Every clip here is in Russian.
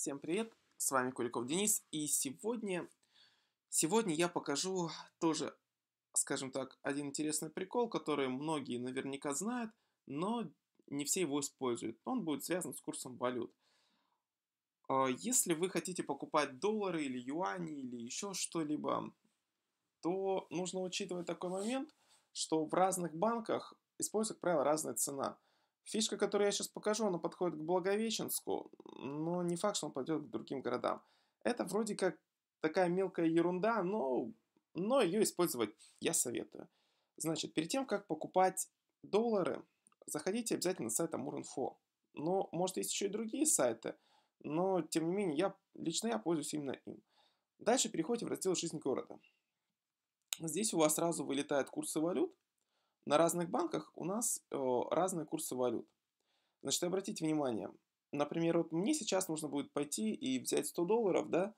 Всем привет, с вами Куликов Денис, и сегодня, сегодня я покажу тоже, скажем так, один интересный прикол, который многие наверняка знают, но не все его используют. Он будет связан с курсом валют. А, если вы хотите покупать доллары или юани или еще что-либо, то нужно учитывать такой момент, что в разных банках используют, как правило, разная цена – Фишка, которую я сейчас покажу, она подходит к Благовещенску, но не факт, что он пойдет к другим городам. Это вроде как такая мелкая ерунда, но, но ее использовать я советую. Значит, перед тем, как покупать доллары, заходите обязательно на сайт Амур.Инфо. Но, может, есть еще и другие сайты, но, тем не менее, я, лично я пользуюсь именно им. Дальше переходите в раздел «Жизнь города». Здесь у вас сразу вылетают курсы валют, на разных банках у нас разные курсы валют. Значит, обратите внимание, например, вот мне сейчас нужно будет пойти и взять 100 долларов, да,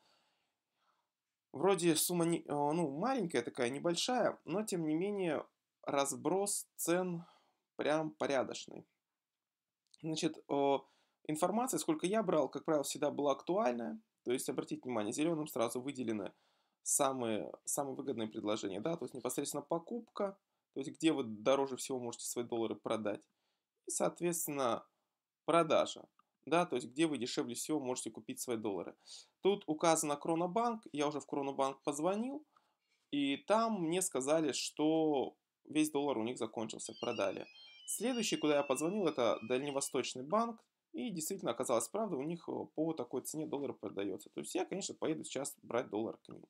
вроде сумма не, ну, маленькая такая, небольшая, но тем не менее разброс цен прям порядочный. Значит, информация, сколько я брал, как правило, всегда была актуальная. То есть, обратите внимание, зеленым сразу выделены самые, самые выгодные предложения, да, то есть непосредственно покупка – то есть где вы дороже всего можете свои доллары продать. И, соответственно, продажа, да, то есть где вы дешевле всего можете купить свои доллары. Тут указано Кронобанк, я уже в Кронобанк позвонил, и там мне сказали, что весь доллар у них закончился, продали. Следующий, куда я позвонил, это Дальневосточный банк, и действительно оказалось правда, у них э, по такой цене доллар продается. То есть я, конечно, поеду сейчас брать доллар к ним.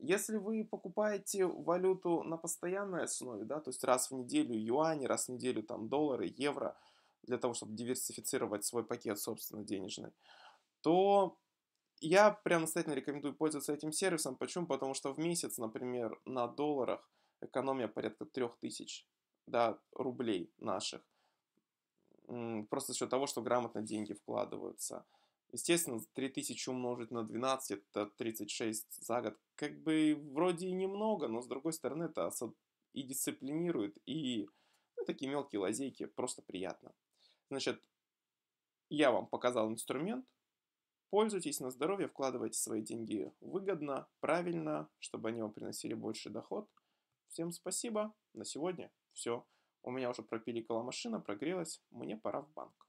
Если вы покупаете валюту на постоянной основе, да, то есть раз в неделю юани, раз в неделю там доллары, евро, для того, чтобы диверсифицировать свой пакет, собственно, денежный, то я прям настоятельно рекомендую пользоваться этим сервисом. Почему? Потому что в месяц, например, на долларах экономия порядка 3000 да, рублей наших. Просто за счет того, что грамотно деньги вкладываются. Естественно, 3000 умножить на 12 это 36 за год. Как бы вроде и немного, но с другой стороны это и дисциплинирует, и ну, такие мелкие лазейки просто приятно. Значит, я вам показал инструмент. Пользуйтесь на здоровье, вкладывайте свои деньги выгодно, правильно, чтобы они вам приносили больше доход. Всем спасибо. На сегодня все. У меня уже пропиликала машина, прогрелась. Мне пора в банк.